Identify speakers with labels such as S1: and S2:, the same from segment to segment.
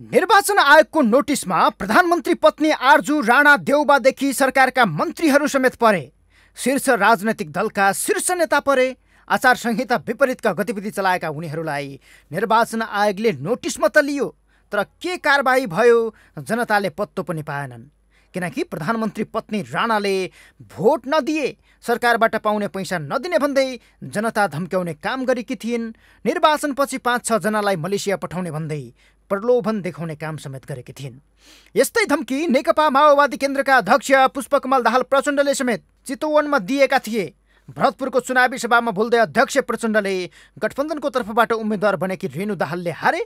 S1: निर्वाचन आयोगको नोटिसमा प्रधानमन्त्री पत्नी आर्जु राणा देउबादेखि सरकारका मन्त्रीहरू समेत परे शीर्ष राजनैतिक दलका शीर्ष नेता परे आचार संहिता विपरीतका गतिविधि चलाएका उनीहरूलाई निर्वाचन आयोगले नोटिस त लियो तर के कारबाही भयो जनताले पत्तो पनि पाएनन् किनकि प्रधानमन्त्री पत्नी राणाले भोट नदिए सरकारबाट पाउने पैसा नदिने भन्दै जनता धम्क्याउने काम गरेकी थिइन् निर्वाचनपछि पाँच छजनालाई मलेसिया पठाउने भन्दै प्रलोभन देखाउने काम समेत गरेकी थिइन् यस्तै धम्की नेकपा माओवादी केन्द्रका अध्यक्ष पुष्पकमल दाहाल प्रचण्डले समेत चितवनमा दिएका थिए भरतपुरको चुनावी सभामा बोल्दै अध्यक्ष प्रचण्डले गठबन्धनको तर्फबाट उम्मेद्वार बनेकी रेणु दाहालले हारे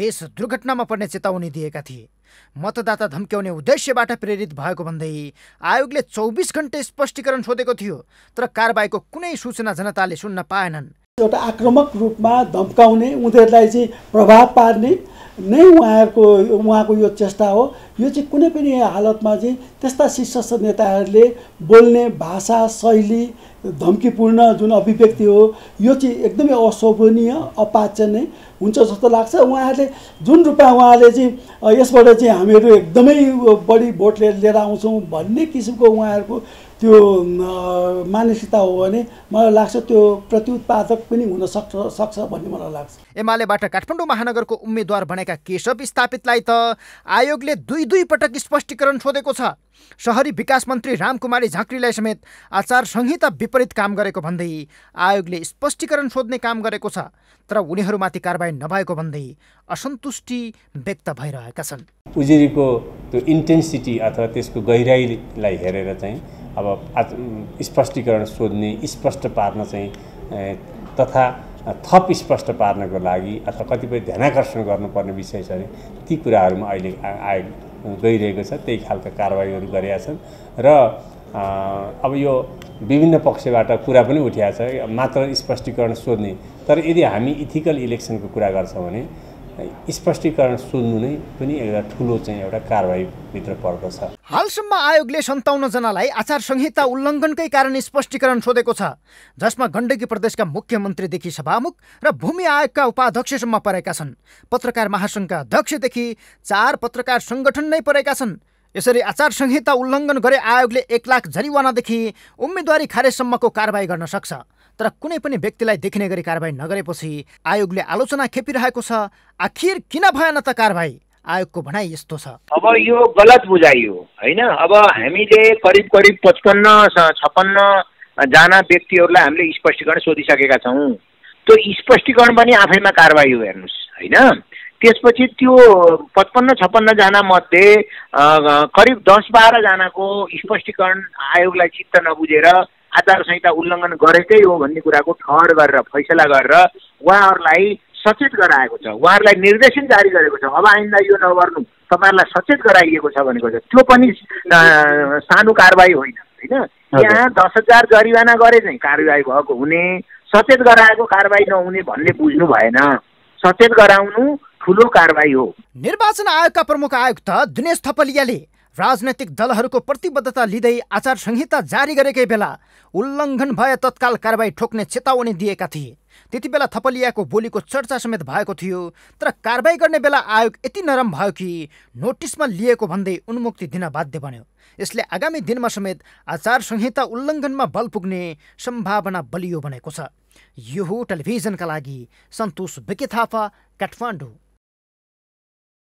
S1: देश दुर्घटनामा पर्ने चेतावनी दिएका थिए मतदाता धम्क्याउने उद्देश्यबाट प्रेरित भएको भन्दै आयोगले चौबिस घन्टे स्पष्टीकरण सोधेको थियो तर कारबाहीको कुनै सूचना जनताले
S2: सुन्न पाएनन् एउटा आक्रमक रूपमा धम्काउने उनीहरूलाई चाहिँ प्रभाव पार्ने नै उहाँहरूको उहाँको यो चेष्टा हो यो चाहिँ कुनै पनि हालतमा चाहिँ त्यस्ता शीर्षस्थ नेताहरूले बोल्ने भाषा शैली धम्कीपूर्ण जुन अभिव्यक्ति हो यो चाहिँ एकदमै अशोभनीय अपाच्य नै हुन्छ जस्तो लाग्छ उहाँहरूले जुन रूपमा उहाँले चाहिँ यसबाट चाहिँ हामीहरू एकदमै बढी भोट लिएर आउँछौँ भन्ने किसिमको उहाँहरूको त्यो मानसिकता हो भने मलाई लाग्छ त्यो प्रतिउत्पादक पनि हुन सक्छ सक्छ भन्ने मलाई लाग्छ
S1: एमालेबाट काठमाडौँ महानगरको उम्मेद्वार बनेका केशव स्थापितलाई त आयोगले दुई दुई पटक स्पष्टीकरण सोधेको छ सहरी विकास मन्त्री रामकुमारी झाँक्रीलाई समेत आचार संहिता विपरीत काम गरेको भन्दै आयोगले स्पष्टीकरण सोध्ने काम गरेको छ तर उनीहरूमाथि कारवाही नभएको भन्दै असन्तुष्टि व्यक्त भइरहेका छन्
S3: उजुरीको त्यो इन्टेन्सिटी अथवा त्यसको गहिराईलाई हेरेर चाहिँ अब स्पष्टीकरण सोध्ने स्पष्ट पार्न चाहिँ तथा थप स्पष्ट पार्नको लागि अथवा कतिपय ध्यानाकर्षण गर्नुपर्ने विषय छ भने ती कुराहरूमा अहिले आइ गइरहेको छ त्यही खालका कारवाहीहरू गरेका छन् र अब यो विभिन्न पक्षबाट कुरा पनि उठ्या छ मात्र स्पष्टीकरण सोध्ने तर यदि हामी इथिकल इलेक्सनको कुरा गर्छौँ भने स्पष्टीकरण सुन्नु नै पनि एउटा ठुलो चाहिँ एउटा कारवाहीभित्र पर्दछ
S1: हालसम्म आयोगले सन्ताउन्न जनालाई आचार संहिता उल्लङ्घनकै कारण स्पष्टीकरण सोधेको छ जसमा गण्डकी प्रदेशका मुख्यमन्त्रीदेखि सभामुख र भूमि आयोगका उपाध्यक्षसम्म परेका छन् पत्रकार महासङ्घका अध्यक्षदेखि चार पत्रकार सङ्गठन नै परेका छन् यसरी आचार संहिता उल्लङ्घन गरे आयोगले एक लाख जरिवानादेखि उम्मेदवारी खारेजसम्मको कारवाही गर्न सक्छ तर कुनै पनि व्यक्तिलाई देखिने गरी कारवाही नगरेपछि आयोगले आलोचना खेपिरहेको छ आखिर किन भएन त कारवाही आयोगको भनाइ यस्तो छ
S4: अब यो गलत बुझाइ हो होइन अब हामीले करिब करिब पचपन्न छपन्न जना व्यक्तिहरूलाई हामीले स्पष्टीकरण सोधिसकेका छौँ त्यो स्पष्टीकरण पनि आफैमा कारवाही हो हेर्नुहोस् होइन त्यसपछि त्यो पचपन्न छप्पन्नजना मध्ये करिब दस बाह्रजनाको स्पष्टीकरण आयोगलाई चित्त नबुझेर आचार संहिता उल्लङ्घन गरेकै हो भन्ने कुराको ठहर गरेर फैसला गरेर उहाँहरूलाई सचेत गराएको छ उहाँहरूलाई निर्देशन जारी गरेको छ अब आइन्दा यो नगर्नु तपाईँहरूलाई सचेत गराइएको छ भनेको छ त्यो पनि सानो कारवाही होइन होइन यहाँ दस हजार जरिवाना गरे चाहिँ कारवाही भएको हुने
S1: सचेत गराएको कारवाही नहुने भन्ने बुझ्नु भएन सचेत गराउनु ठुलो कारवाही हो निर्वाचन आयोगका प्रमुख आयुक्त दिनेश थपलियाले राजनैतिक दलहरूको प्रतिबद्धता लिँदै आचार संहिता जारी गरेकै बेला उल्लङ्घन भए तत्काल कारवाही ठोक्ने चेतावनी दिएका थिए त्यति बेला थपलियाको बोलीको चर्चा समेत भएको थियो तर कारवाही गर्ने बेला आयोग यति नरम भयो कि नोटिसमा लिएको भन्दै उन्मुक्ति दिन बाध्य बन्यो यसले आगामी दिनमा समेत आचार संहिता उल्लङ्घनमा बल पुग्ने सम्भावना बलियो बनेको छ यो टेलिभिजनका लागि सन्तोष विके थापा काठमाडौँ